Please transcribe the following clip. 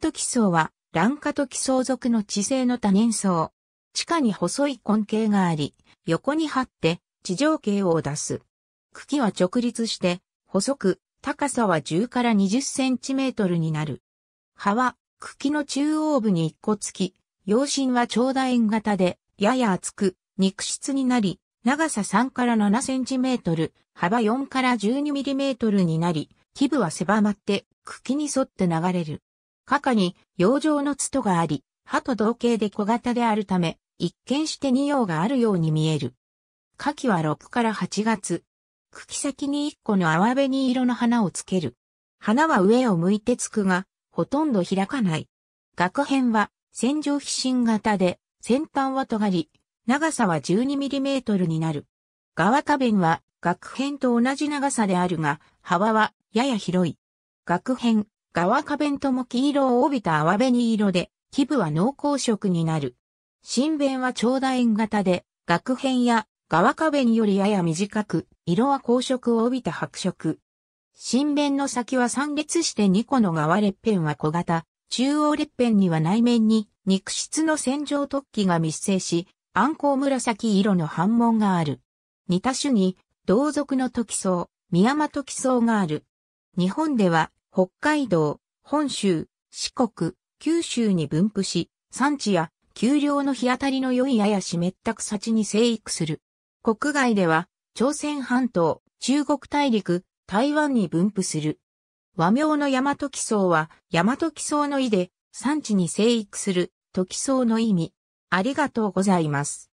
トキソ層は、卵化と基層属の地勢の多年層。地下に細い根茎があり、横に張って地上茎を出す。茎は直立して、細く、高さは10から20センチメートルになる。葉は、茎の中央部に1個つき、葉身は長楕円型で、やや厚く、肉質になり、長さ3から7センチメートル、幅4から12ミリメートルになり、基部は狭まって、茎に沿って流れる。下下に洋生のツトがあり、歯と同型で小型であるため、一見して二葉があるように見える。下季は6から8月。茎先に1個の泡紅色の花をつける。花は上を向いてつくが、ほとんど開かない。額編は線状皮疹型で、先端は尖り、長さは1 2トルになる。側花弁は、額編と同じ長さであるが、幅はやや広い。額編。側壁とも黄色を帯びた泡紅色で、基部は濃厚色になる。新弁は長大円型で、額辺や側壁によりやや短く、色は光色を帯びた白色。新弁の先は3列して2個の側列片は小型、中央列片には内面に肉質の線状突起が密生し、暗光紫色の反紋がある。似た種に、同族の時層、宮間時層がある。日本では、北海道、本州、四国、九州に分布し、産地や丘陵の日当たりの良いやや湿った草地に生育する。国外では、朝鮮半島、中国大陸、台湾に分布する。和名の大和木草は、大和木草の意で、産地に生育する、時草の意味。ありがとうございます。